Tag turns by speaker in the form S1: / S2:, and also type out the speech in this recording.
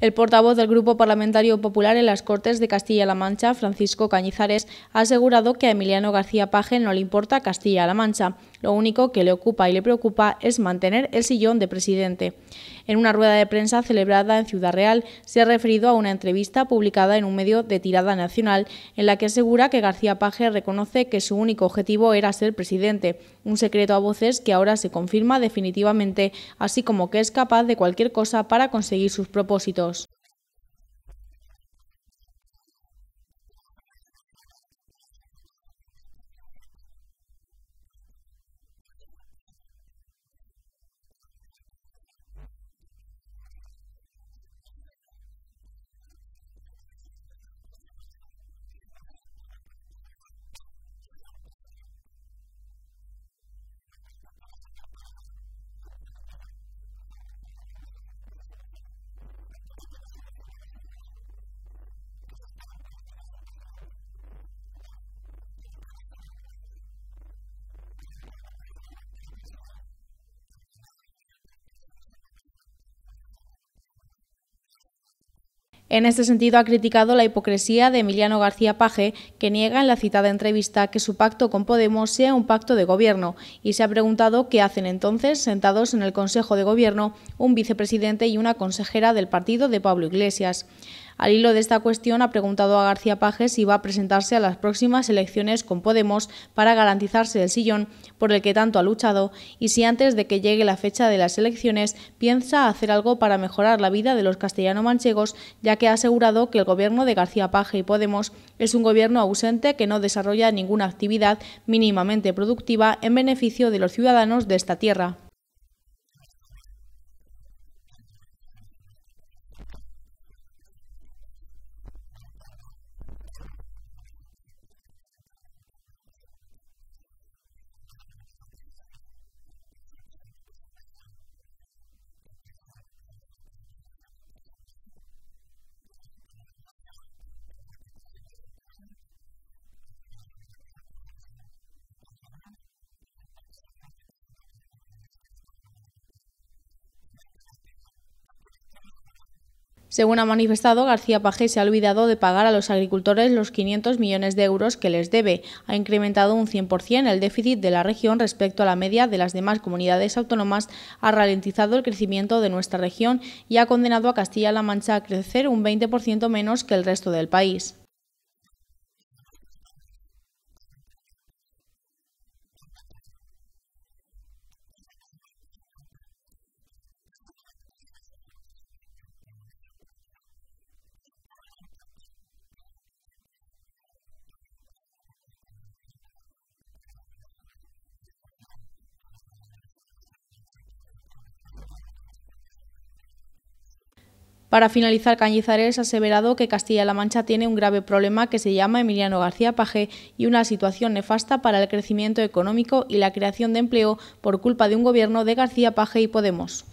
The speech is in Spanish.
S1: El portavoz del Grupo Parlamentario Popular en las Cortes de Castilla-La Mancha, Francisco Cañizares, ha asegurado que a Emiliano García Paje no le importa Castilla-La Mancha. Lo único que le ocupa y le preocupa es mantener el sillón de presidente. En una rueda de prensa celebrada en Ciudad Real, se ha referido a una entrevista publicada en un medio de tirada nacional, en la que asegura que García Paje reconoce que su único objetivo era ser presidente, un secreto a voces que ahora se confirma definitivamente, así como que es capaz de cualquier cosa para conseguir sus propósitos. En este sentido, ha criticado la hipocresía de Emiliano García Page que niega en la citada entrevista que su pacto con Podemos sea un pacto de gobierno, y se ha preguntado qué hacen entonces, sentados en el Consejo de Gobierno, un vicepresidente y una consejera del partido de Pablo Iglesias. Al hilo de esta cuestión, ha preguntado a García Paje si va a presentarse a las próximas elecciones con Podemos para garantizarse el sillón por el que tanto ha luchado y si antes de que llegue la fecha de las elecciones piensa hacer algo para mejorar la vida de los castellano-manchegos, ya que ha asegurado que el gobierno de García Paje y Podemos es un gobierno ausente que no desarrolla ninguna actividad mínimamente productiva en beneficio de los ciudadanos de esta tierra. Según ha manifestado, García Page se ha olvidado de pagar a los agricultores los 500 millones de euros que les debe. Ha incrementado un 100% el déficit de la región respecto a la media de las demás comunidades autónomas, ha ralentizado el crecimiento de nuestra región y ha condenado a Castilla-La Mancha a crecer un 20% menos que el resto del país. Para finalizar, Cañizares ha aseverado que Castilla-La Mancha tiene un grave problema que se llama Emiliano García Paje y una situación nefasta para el crecimiento económico y la creación de empleo por culpa de un gobierno de García Paje y Podemos.